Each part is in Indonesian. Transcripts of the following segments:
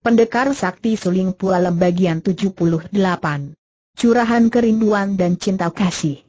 Pendekar Sakti Suling Pualem bagian 78. Curahan Kerinduan dan Cinta Kasih.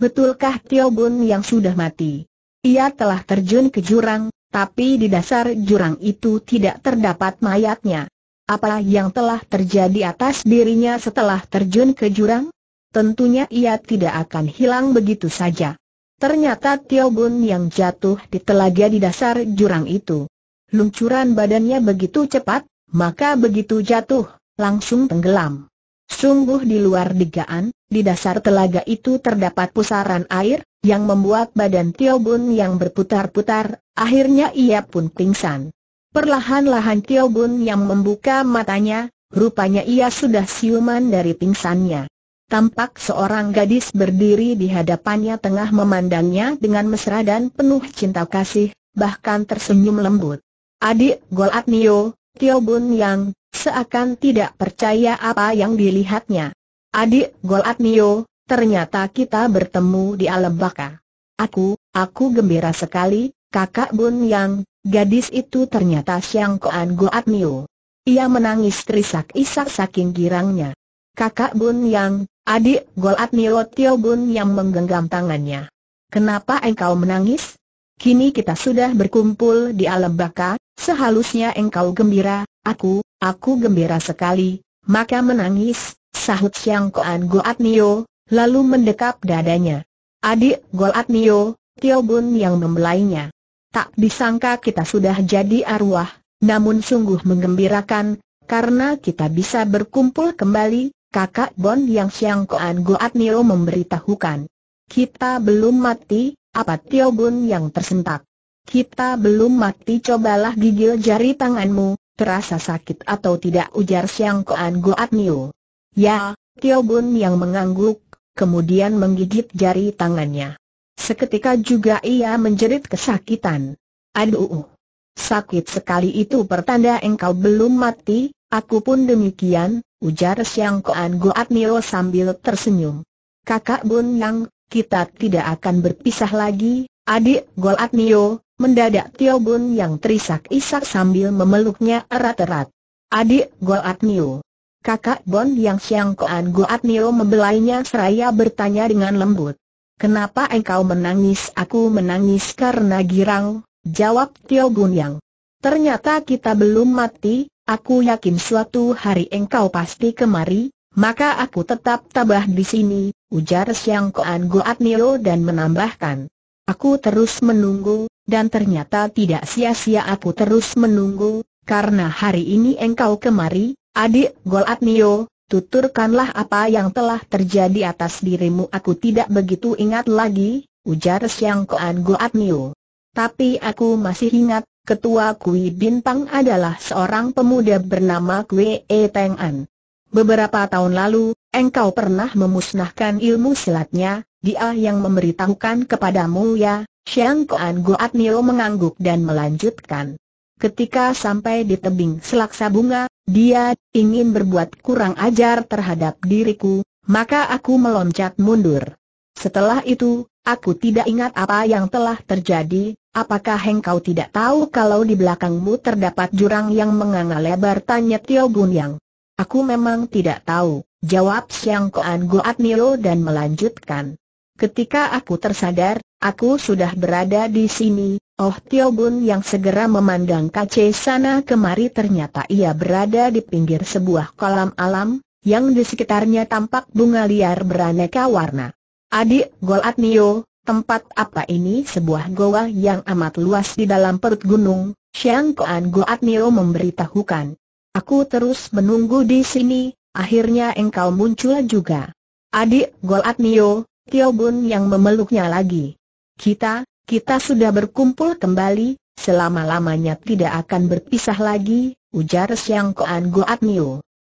Betulkah Tio Bun yang sudah mati? Ia telah terjun ke jurang, tapi di dasar jurang itu tidak terdapat mayatnya. Apa yang telah terjadi atas dirinya setelah terjun ke jurang? Tentunya ia tidak akan hilang begitu saja. Ternyata Tio Bun yang jatuh di telaga di dasar jurang itu. Luncuran badannya begitu cepat, maka begitu jatuh, langsung tenggelam. Sungguh di luar dugaan, di dasar telaga itu terdapat pusaran air, yang membuat badan Tio Bun yang berputar-putar, akhirnya ia pun pingsan. Perlahan-lahan Tio Bun yang membuka matanya, rupanya ia sudah siuman dari pingsannya. Tampak seorang gadis berdiri di hadapannya tengah memandangnya dengan mesra dan penuh cinta kasih, bahkan tersenyum lembut. Adik Golat Nio, Tio Bun Yang, seakan tidak percaya apa yang dilihatnya. Adik Golat Nio, ternyata kita bertemu di alam baka. Aku, aku gembira sekali, kakak Bun Yang, gadis itu ternyata Siang Koan Goat Nio. Ia menangis terisak-isak saking girangnya. Kakak Bun Yang, adik Golat Nio Tio Bun Yang menggenggam tangannya. Kenapa engkau menangis? Kini kita sudah berkumpul di alam baka, sehalusnya engkau gembira, aku, aku gembira sekali, maka menangis, sahut Siang Koan Goat Nio, lalu mendekap dadanya. Adik Goat Nio, Tio Bun yang membelainya. Tak disangka kita sudah jadi arwah, namun sungguh menggembirakan, karena kita bisa berkumpul kembali, kakak Bon yang Siang Koan Goat Nio memberitahukan. Kita belum mati, apa Tio Bun yang tersentak? Kita belum mati cobalah gigil jari tanganmu, terasa sakit atau tidak ujar Siang Koan Goat Niu. Ya, Tio Bun yang mengangguk, kemudian menggigit jari tangannya. Seketika juga ia menjerit kesakitan. Aduh, sakit sekali itu pertanda engkau belum mati, aku pun demikian, ujar Siang Koan Goat Niu sambil tersenyum. Kakak Bun Yang, kita tidak akan berpisah lagi, adik Golatnio, mendadak Tio Bun yang terisak-isak sambil memeluknya erat-erat. Adik Golatnio. Kakak Bon yang Siang Koan Goatnio membelainya seraya bertanya dengan lembut. Kenapa engkau menangis? Aku menangis karena girang, jawab Tio Bun yang. Ternyata kita belum mati, aku yakin suatu hari engkau pasti kemari, maka aku tetap tabah di sini, ujar Siang Koan Goat Nio dan menambahkan. Aku terus menunggu, dan ternyata tidak sia-sia aku terus menunggu, karena hari ini engkau kemari, adik Goat Nio, tuturkanlah apa yang telah terjadi atas dirimu aku tidak begitu ingat lagi, ujar Siang Koan Goat Nio. Tapi aku masih ingat, ketua Kui Bintang adalah seorang pemuda bernama Kwe E Teng An. Beberapa tahun lalu, Engkau pernah memusnahkan ilmu silatnya, dia yang memberitahukan kepadamu ya, Xiang Koan Goat Nio mengangguk dan melanjutkan. Ketika sampai di tebing selaksa bunga, dia ingin berbuat kurang ajar terhadap diriku, maka aku meloncat mundur. Setelah itu, aku tidak ingat apa yang telah terjadi, apakah engkau tidak tahu kalau di belakangmu terdapat jurang yang menganga lebar tanya Tio Gunyang. Aku memang tidak tahu. Jawab Siang Koan Goat Nio dan melanjutkan. Ketika aku tersadar, aku sudah berada di sini, Oh Tio Bun yang segera memandang kace sana kemari ternyata ia berada di pinggir sebuah kolam alam, yang di sekitarnya tampak bunga liar beraneka warna. Adik Goat Nio, tempat apa ini sebuah goa yang amat luas di dalam perut gunung, Siang Koan Goat Nio memberitahukan. Aku terus menunggu di sini, Akhirnya engkau muncul juga. Adik Golat mio, Tio Bun yang memeluknya lagi. Kita, kita sudah berkumpul kembali, selama-lamanya tidak akan berpisah lagi, ujar Siang Koan Goat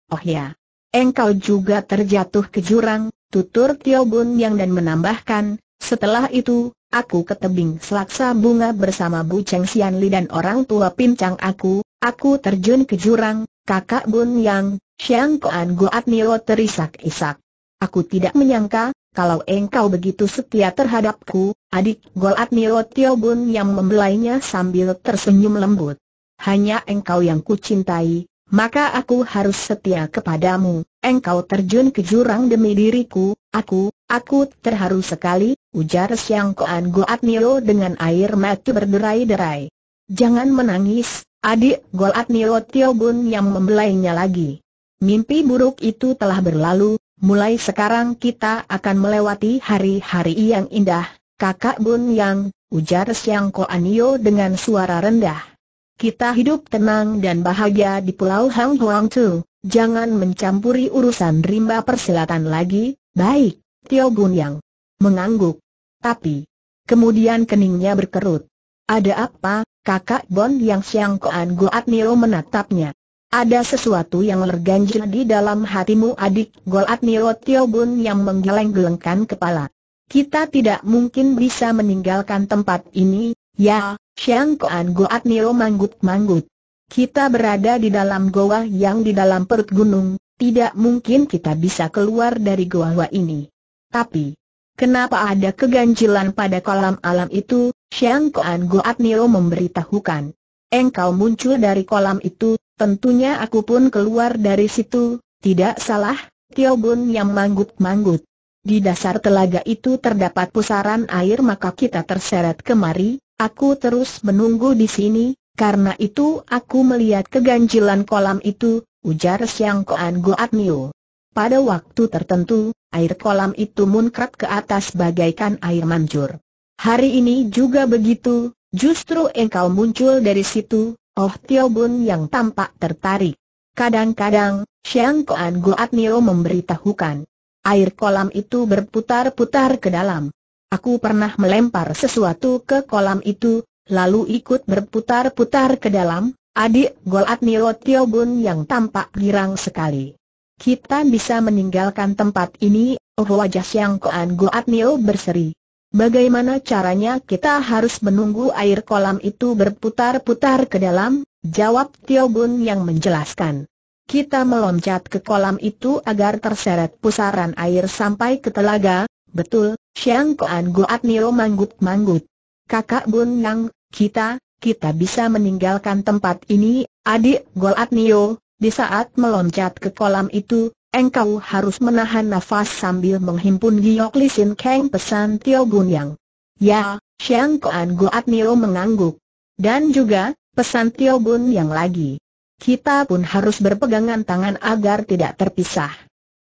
Oh ya, engkau juga terjatuh ke jurang, tutur Tio Bun yang dan menambahkan, setelah itu, aku ke tebing selaksa bunga bersama Bu Cheng Sian Li dan orang tua pincang aku, aku terjun ke jurang, kakak Bun Yang, Siang Koan Goat Nio terisak-isak. Aku tidak menyangka, kalau engkau begitu setia terhadapku, adik Goat Nio Tio Bun yang membelainya sambil tersenyum lembut. Hanya engkau yang kucintai, maka aku harus setia kepadamu. Engkau terjun ke jurang demi diriku, aku, aku terharu sekali, ujar Siang Koan Goat Nio dengan air mata berderai-derai. Jangan menangis, adik Goat Nio Tio Bun yang membelainya lagi. Mimpi buruk itu telah berlalu, mulai sekarang kita akan melewati hari-hari yang indah, kakak Bun Yang, ujar Siang Ko Anio dengan suara rendah. Kita hidup tenang dan bahagia di Pulau Hang Huang Tu, jangan mencampuri urusan rimba persilatan lagi, baik, Tio Bun Yang. Mengangguk. Tapi, kemudian keningnya berkerut. Ada apa, kakak Bon Yang Siang Koan Goat Nio menatapnya. Ada sesuatu yang terganjil di dalam hatimu adik Golat Niro Tio Bun yang menggeleng-gelengkan kepala. Kita tidak mungkin bisa meninggalkan tempat ini, ya, Siang Koan Goat Niro manggut-manggut. Kita berada di dalam goa yang di dalam perut gunung, tidak mungkin kita bisa keluar dari goa ini. Tapi, kenapa ada keganjilan pada kolam alam itu, Siang Koan Goat Niro memberitahukan. Engkau muncul dari kolam itu, Tentunya aku pun keluar dari situ, tidak salah, Tio Bun yang manggut-manggut. Di dasar telaga itu terdapat pusaran air maka kita terseret kemari, aku terus menunggu di sini, karena itu aku melihat keganjilan kolam itu, ujar Siang Koan Goat Nio. Pada waktu tertentu, air kolam itu munkrat ke atas bagaikan air mancur. Hari ini juga begitu, justru engkau muncul dari situ, Oh Tio Bun yang tampak tertarik. Kadang-kadang, Siang Koan Goat Nio memberitahukan. Air kolam itu berputar-putar ke dalam. Aku pernah melempar sesuatu ke kolam itu, lalu ikut berputar-putar ke dalam, adik Goat Nio Tio Bun yang tampak girang sekali. Kita bisa meninggalkan tempat ini, oh wajah Siang Koan Goat Nio berseri. Bagaimana caranya kita harus menunggu air kolam itu berputar-putar ke dalam? Jawab Tio Bun yang menjelaskan. Kita meloncat ke kolam itu agar terseret pusaran air sampai ke telaga, betul, Xiang Koan Goat Nio manggut-manggut. Kakak Bun Nang, kita, kita bisa meninggalkan tempat ini, adik Goat Nio, di saat meloncat ke kolam itu, engkau harus menahan nafas sambil menghimpun giok lisin keng pesan Tio Gun Yang. Ya, Xiang Koan Goat Nio mengangguk. Dan juga, pesan Tio Gun Yang lagi. Kita pun harus berpegangan tangan agar tidak terpisah.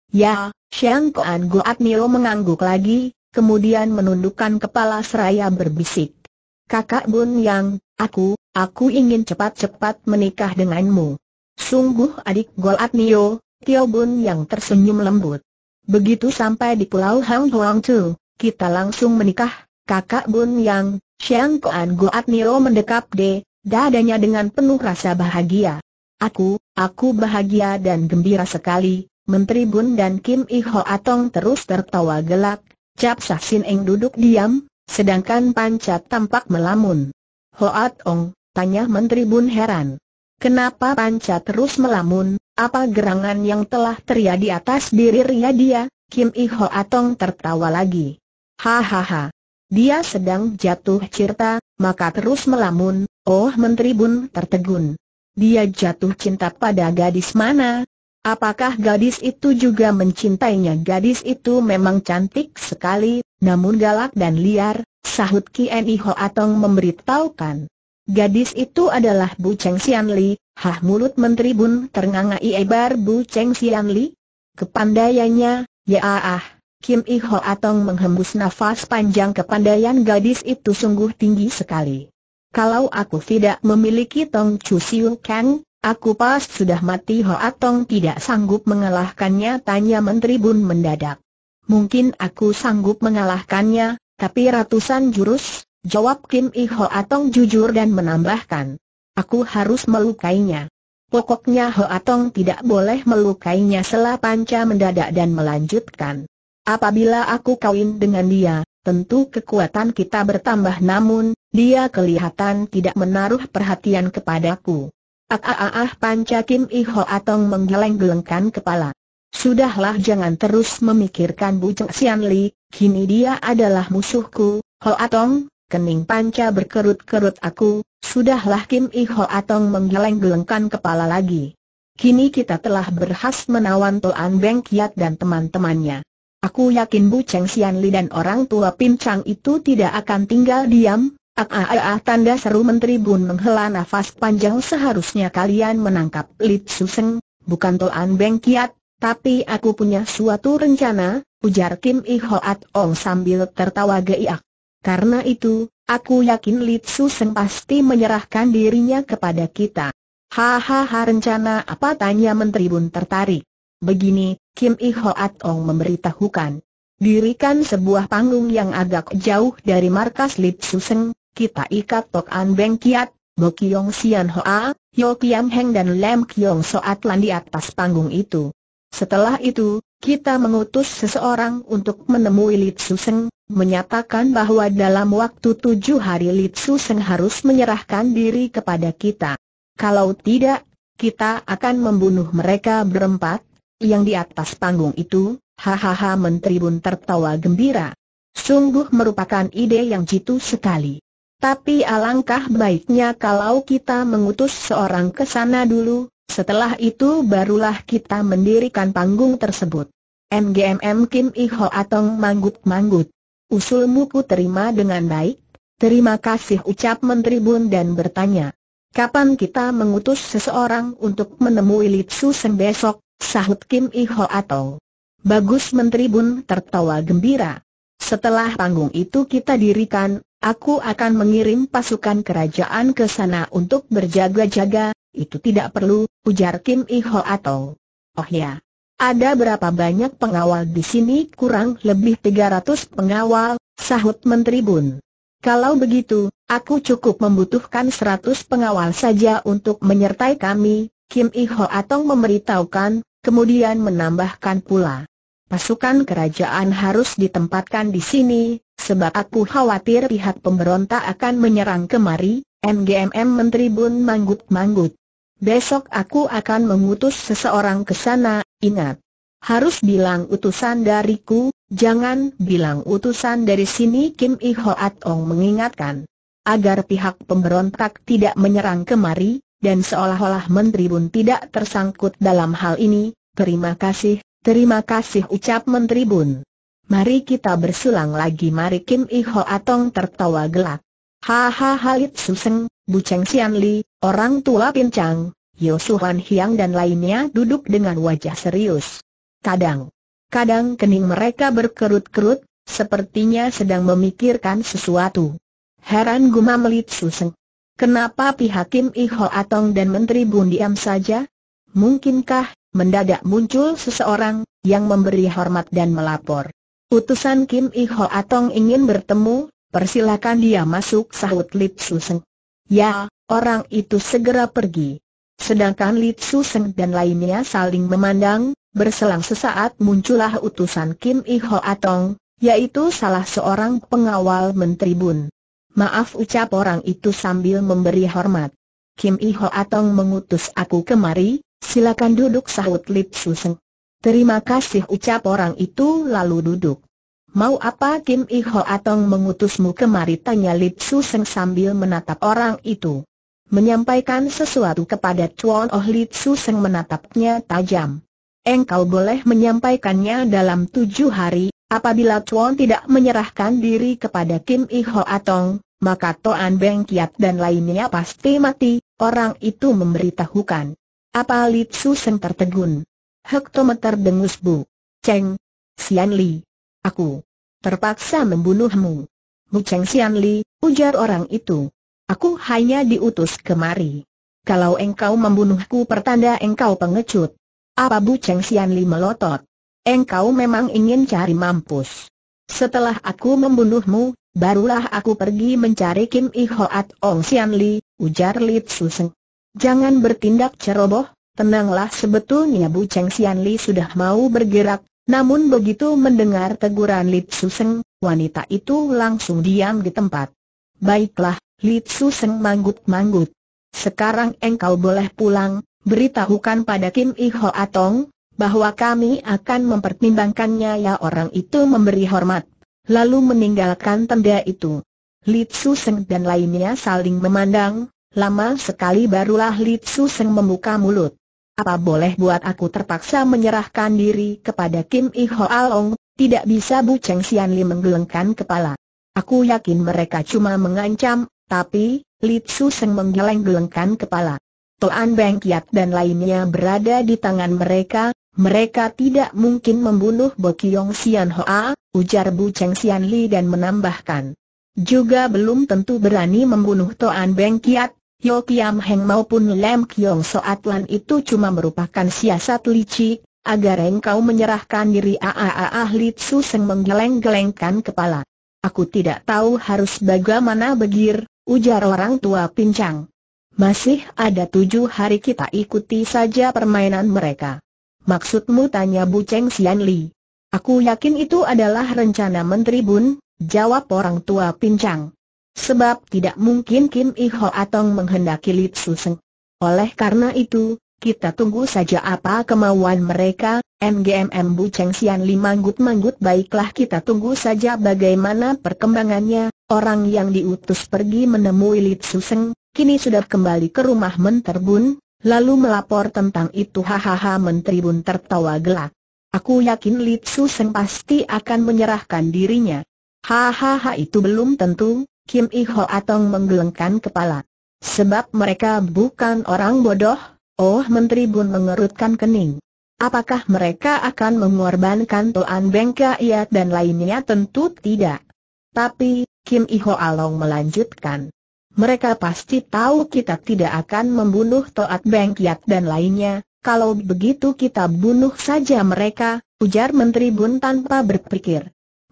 Ya, Xiang Koan Goat Nio mengangguk lagi, kemudian menundukkan kepala seraya berbisik. Kakak Bun Yang, aku, aku ingin cepat-cepat menikah denganmu. Sungguh adik Goat Nio, Tio Bun yang tersenyum lembut. Begitu sampai di Pulau Hang Huang Chu, kita langsung menikah, kakak Bun Yang, Xiang Koan Goat Nio mendekap de, dadanya dengan penuh rasa bahagia. Aku, aku bahagia dan gembira sekali, Menteri Bun dan Kim I Ho Atong terus tertawa gelak, Cap Sah Sin Eng duduk diam, sedangkan Panca tampak melamun. Ho Atong, tanya Menteri Bun heran. Kenapa Panca terus melamun, apa gerangan yang telah terjadi atas diri Ria dia? Kim Iho Atong tertawa lagi. Hahaha. Dia sedang jatuh cinta, maka terus melamun, oh Menteri Bun tertegun. Dia jatuh cinta pada gadis mana? Apakah gadis itu juga mencintainya? Gadis itu memang cantik sekali, namun galak dan liar, sahut Kim Iho Atong memberitahukan. Gadis itu adalah Bu Cheng Xian Li, hah mulut Menteri Bun ternganga iebar Bu Cheng Xian Li. Kepandaiannya, ya ah, Kim I Ho Atong menghembus nafas panjang kepandaian gadis itu sungguh tinggi sekali. Kalau aku tidak memiliki Tong Chu Siu Kang, aku pas sudah mati Ho Atong tidak sanggup mengalahkannya tanya Menteri Bun mendadak. Mungkin aku sanggup mengalahkannya, tapi ratusan jurus, Jawab Kim Iho Atong jujur dan menambahkan. Aku harus melukainya. Pokoknya Ho Atong tidak boleh melukainya Selah Panca mendadak dan melanjutkan. Apabila aku kawin dengan dia, tentu kekuatan kita bertambah namun, dia kelihatan tidak menaruh perhatian kepadaku. Ah ah ah Panca Kim Iho Atong menggeleng-gelengkan kepala. Sudahlah jangan terus memikirkan Cek Sian Li, kini dia adalah musuhku, Ho Atong, Kening panca berkerut-kerut aku, sudahlah Kim Iho Atong menggeleng-gelengkan kepala lagi. Kini kita telah berhas menawan Toan Beng Kiat dan teman-temannya. Aku yakin Bu Cheng Sian Li dan orang tua pincang itu tidak akan tinggal diam, ah, ah, ah, ah, tanda seru Menteri Bun menghela nafas panjang seharusnya kalian menangkap Lit Seng, bukan Toan Beng Kiat, tapi aku punya suatu rencana, ujar Kim Iho Atong sambil tertawa geiak. Karena itu, aku yakin Litsu Seng pasti menyerahkan dirinya kepada kita. Hahaha rencana apa tanya Menteri Bun tertarik. Begini, Kim I Atong Ong memberitahukan. Dirikan sebuah panggung yang agak jauh dari markas Litsu Seng, kita ikat Tok An Beng Kiat, Bo Kiong Sian Hoa, Yo Kiam Heng dan Lam Kiong Soat Lan di atas panggung itu. Setelah itu, kita mengutus seseorang untuk menemui Litsu Seng, menyatakan bahwa dalam waktu tujuh hari Litsu Seng harus menyerahkan diri kepada kita. Kalau tidak, kita akan membunuh mereka berempat, yang di atas panggung itu, hahaha Menteri Bun tertawa gembira. Sungguh merupakan ide yang jitu sekali. Tapi alangkah baiknya kalau kita mengutus seorang ke sana dulu, setelah itu barulah kita mendirikan panggung tersebut. MGMM Kim Iho Atong manggut-manggut. Usulmu ku terima dengan baik. Terima kasih ucap Menteri Bun dan bertanya. Kapan kita mengutus seseorang untuk menemui Litsu Seng besok? Sahut Kim Iho Atong. Bagus Menteri Bun tertawa gembira. Setelah panggung itu kita dirikan, aku akan mengirim pasukan kerajaan ke sana untuk berjaga-jaga, itu tidak perlu, ujar Kim Iho atau. Oh ya. Ada berapa banyak pengawal di sini? Kurang lebih 300 pengawal, sahut Menteri Bun. Kalau begitu, aku cukup membutuhkan 100 pengawal saja untuk menyertai kami, Kim Iho Atong memberitahukan, kemudian menambahkan pula. Pasukan kerajaan harus ditempatkan di sini, sebab aku khawatir pihak pemberontak akan menyerang kemari, MGMM Menteri Bun manggut-manggut. Besok aku akan mengutus seseorang ke sana, ingat. Harus bilang utusan dariku, jangan bilang utusan dari sini Kim I Atong Ong mengingatkan. Agar pihak pemberontak tidak menyerang kemari, dan seolah-olah Menteri Bun tidak tersangkut dalam hal ini, terima kasih, terima kasih ucap Menteri Bun. Mari kita bersulang lagi Mari Kim I Ho Atong tertawa gelak. Haha Halit Suseng, Bu Cheng Sian Li, orang tua pincang, Yosuhan Hiang dan lainnya duduk dengan wajah serius. Kadang, kadang kening mereka berkerut-kerut, sepertinya sedang memikirkan sesuatu. Heran gumam Melit Suseng. Kenapa pihak Kim Iho Atong dan Menteri Bun diam saja? Mungkinkah, mendadak muncul seseorang, yang memberi hormat dan melapor? Utusan Kim Iho Atong ingin bertemu, Persilakan dia masuk sahut Lip Suseng. Ya, orang itu segera pergi. Sedangkan Lip Suseng dan lainnya saling memandang, berselang sesaat muncullah utusan Kim I Ho Atong, yaitu salah seorang pengawal Menteri Bun. Maaf ucap orang itu sambil memberi hormat. Kim I Ho Atong mengutus aku kemari, silakan duduk sahut Lip Suseng. Terima kasih ucap orang itu lalu duduk. Mau apa Kim Iho Atong mengutusmu kemari tanya Lip Su Seng sambil menatap orang itu. Menyampaikan sesuatu kepada Chuan Oh Lip Su Seng menatapnya tajam. Engkau boleh menyampaikannya dalam tujuh hari, apabila Chuan tidak menyerahkan diri kepada Kim Iho Atong, maka Toan Beng Kiat dan lainnya pasti mati, orang itu memberitahukan. Apa Lip Su Seng tertegun? Hektometer dengus bu. Cheng, Sian Li. Aku terpaksa membunuhmu. Mu Cheng Xian Li, ujar orang itu. Aku hanya diutus kemari. Kalau engkau membunuhku pertanda engkau pengecut. Apa Bu Cheng Xian Li melotot? Engkau memang ingin cari mampus. Setelah aku membunuhmu, barulah aku pergi mencari Kim I Hoat Ong Xian Li, ujar Li Tzu Seng. Jangan bertindak ceroboh, tenanglah sebetulnya Bu Cheng Xian Li sudah mau bergerak, namun begitu mendengar teguran Li Suseng, wanita itu langsung diam di tempat. Baiklah, Li seng manggut-manggut. Sekarang engkau boleh pulang, beritahukan pada Kim Iho Atong, bahwa kami akan mempertimbangkannya ya orang itu memberi hormat. Lalu meninggalkan tenda itu. Li seng dan lainnya saling memandang, lama sekali barulah Li seng membuka mulut. Apa boleh buat aku terpaksa menyerahkan diri kepada Kim I Hoalong, tidak bisa Bu Cheng Sian Li menggelengkan kepala. Aku yakin mereka cuma mengancam, tapi, Li Tzu Seng menggeleng-gelengkan kepala. Toan Beng Kiat dan lainnya berada di tangan mereka, mereka tidak mungkin membunuh Bo Kiong Sian Hoa, ujar Bu Cheng Sian Li dan menambahkan. Juga belum tentu berani membunuh Toan Beng Kiat, Yo Kiam Heng maupun Lam Kiong Soat Lan itu cuma merupakan siasat licik, agar engkau menyerahkan diri ah ahli Tsu Seng menggeleng-gelengkan kepala. Aku tidak tahu harus bagaimana begir, ujar orang tua pincang. Masih ada tujuh hari kita ikuti saja permainan mereka. Maksudmu tanya Bu Cheng Sian Li. Aku yakin itu adalah rencana Menteri Bun, jawab orang tua pincang. Sebab tidak mungkin Kim Iho Atong menghendaki Lip Su Seng. Oleh karena itu, kita tunggu saja apa kemauan mereka, MGMM Bu Cheng Sian Li manggut-manggut baiklah kita tunggu saja bagaimana perkembangannya, orang yang diutus pergi menemui Lip Su Seng, kini sudah kembali ke rumah Menterbun, lalu melapor tentang itu hahaha Menteri Bun tertawa gelak. Aku yakin Lip Su Seng pasti akan menyerahkan dirinya. Hahaha itu belum tentu, Kim I Ho Atong menggelengkan kepala. Sebab mereka bukan orang bodoh, oh Menteri Bun mengerutkan kening. Apakah mereka akan mengorbankan Toan Beng Kiat dan lainnya tentu tidak. Tapi, Kim I Along melanjutkan. Mereka pasti tahu kita tidak akan membunuh Toat Beng dan lainnya, kalau begitu kita bunuh saja mereka, ujar Menteri Bun tanpa berpikir.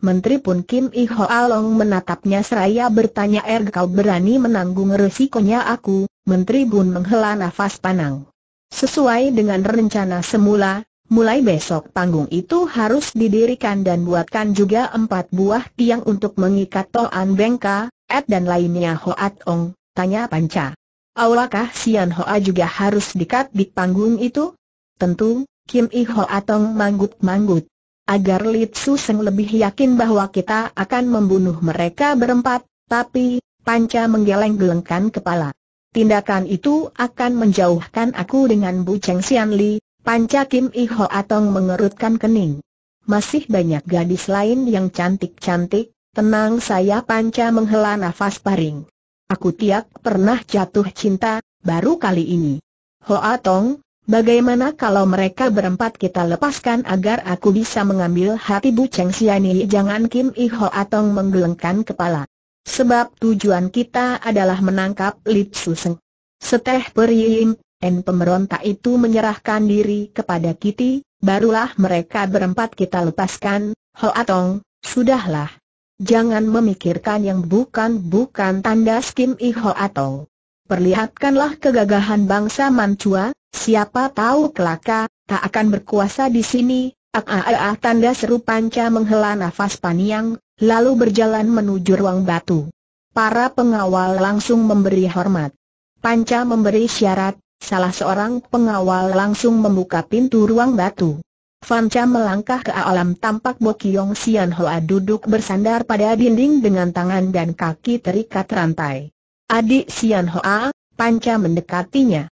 Menteri pun Kim I Along menatapnya seraya bertanya Er kau berani menanggung resikonya aku, Menteri pun menghela nafas panang. Sesuai dengan rencana semula, mulai besok panggung itu harus didirikan dan buatkan juga empat buah tiang untuk mengikat Toan Bengka, Ed dan lainnya Hoat Ong, tanya Panca. Awakah Sian Hoa juga harus dikat di panggung itu? Tentu, Kim I Atong manggut-manggut agar Li Tzu Seng lebih yakin bahwa kita akan membunuh mereka berempat, tapi, Panca menggeleng-gelengkan kepala. Tindakan itu akan menjauhkan aku dengan Bu Cheng Xianli, Li, Panca Kim I Ho Atong mengerutkan kening. Masih banyak gadis lain yang cantik-cantik, tenang saya Panca menghela nafas paring. Aku tiak pernah jatuh cinta, baru kali ini. Ho Atong, Bagaimana kalau mereka berempat kita lepaskan agar aku bisa mengambil hati Bu Cheng Siani jangan Kim I Ho Atong menggelengkan kepala. Sebab tujuan kita adalah menangkap Lip Suseng. Seteh Periim, N pemberontak itu menyerahkan diri kepada Kitty, barulah mereka berempat kita lepaskan, Ho Atong, sudahlah. Jangan memikirkan yang bukan-bukan tanda skim Iho Atong. Perlihatkanlah kegagahan bangsa Mancua, siapa tahu kelaka, tak akan berkuasa di sini. Aa tanda seru panca menghela nafas panjang, lalu berjalan menuju ruang batu. Para pengawal langsung memberi hormat. Panca memberi syarat, salah seorang pengawal langsung membuka pintu ruang batu. Panca melangkah ke alam tampak Bokyong Sian Hoa duduk bersandar pada dinding dengan tangan dan kaki terikat rantai. Adik Sian Hoa, panca mendekatinya.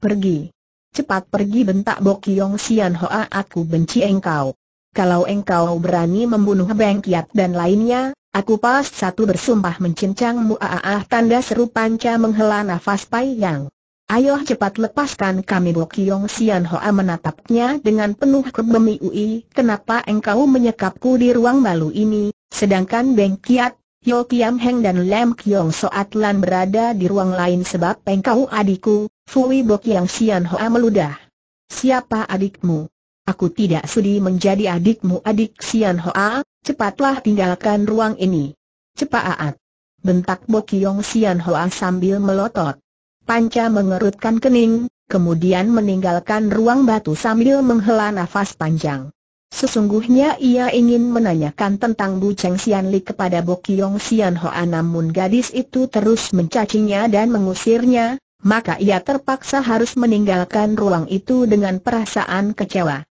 Pergi. Cepat pergi bentak Bokyong Sian Hoa aku benci engkau. Kalau engkau berani membunuh Beng Kiat dan lainnya, aku pas satu bersumpah mencincangmu ah tanda seru panca menghela nafas Pai Yang. Ayo cepat lepaskan kami Bokyong Sian Hoa menatapnya dengan penuh kebemi ui, kenapa engkau menyekapku di ruang malu ini, sedangkan Beng Kiat, Yo Kiam Heng dan Lam Kyong Soat Lan berada di ruang lain sebab pengkau adikku, Fui Bok Yang Sian Hoa meludah. Siapa adikmu? Aku tidak sudi menjadi adikmu adik Sian Hoa, cepatlah tinggalkan ruang ini. Cepat! Bentak Bok Yong Sian Hoa sambil melotot. Panca mengerutkan kening, kemudian meninggalkan ruang batu sambil menghela nafas panjang. Sesungguhnya ia ingin menanyakan tentang Bu Cheng Sian Li kepada Bo Kiong Sian Hoa namun gadis itu terus mencacinya dan mengusirnya, maka ia terpaksa harus meninggalkan ruang itu dengan perasaan kecewa.